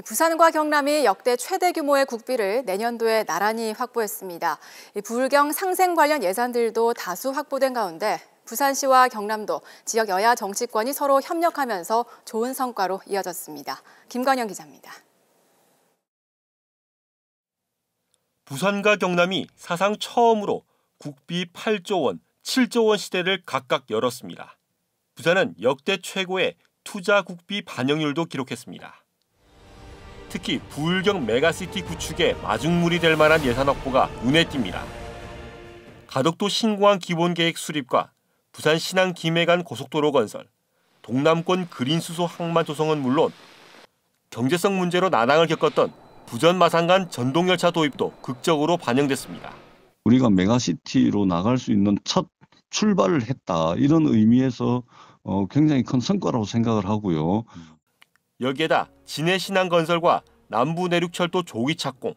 네, 부산과 경남이 역대 최대 규모의 국비를 내년도에 나란히 확보했습니다. 불경 상생 관련 예산들도 다수 확보된 가운데 부산시와 경남도 지역 여야 정치권이 서로 협력하면서 좋은 성과로 이어졌습니다. 김관영 기자입니다. 부산과 경남이 사상 처음으로 국비 8조 원, 7조 원 시대를 각각 열었습니다. 부산은 역대 최고의 투자 국비 반영률도 기록했습니다. 특히 부울경 메가시티 구축에 마중물이 될 만한 예산 확보가 눈에 띕니다. 가덕도 신공항 기본계획 수립과 부산 신항 김해간 고속도로 건설, 동남권 그린수소 항만 조성은 물론 경제성 문제로 난항을 겪었던 부전 마산간 전동열차 도입도 극적으로 반영됐습니다. 우리가 메가시티로 나갈 수 있는 첫 출발을 했다 이런 의미에서 어, 굉장히 큰 성과라고 생각을 하고요. 여기에다 진해신항건설과 남부내륙철도 조기착공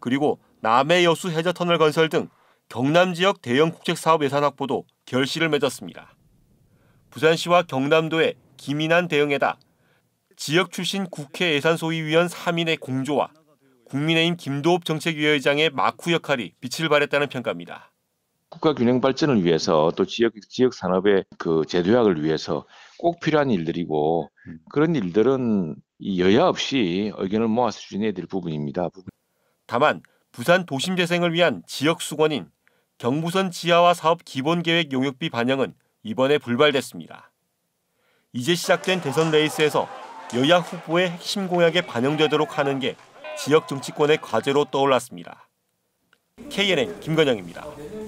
그리고 남해 여수 해저터널 건설 등 경남 지역 대형 국책사업 예산 확보도 결실을 맺었습니다. 부산시와 경남도의 기민한 대응에다 지역 출신 국회 예산소위위원 3인의 공조와 국민의힘 김도읍 정책위원회장의 마쿠 역할이 빛을 발했다는 평가입니다. 국가 균형 발전을 위해서 또 지역 지역 산업의 그 제도약을 위해서 꼭 필요한 일들이고 음. 그런 일들은 여야 없이 의견을 모아서 추진해야 될 부분입니다. 다만 부산 도심 재생을 위한 지역 수건인 경부선 지하화 사업 기본 계획 용역비 반영은 이번에 불발됐습니다. 이제 시작된 대선 레이스에서 여야 후보의 핵심 공약에 반영되도록 하는 게 지역 정치권의 과제로 떠올랐습니다. KNN 김건영입니다.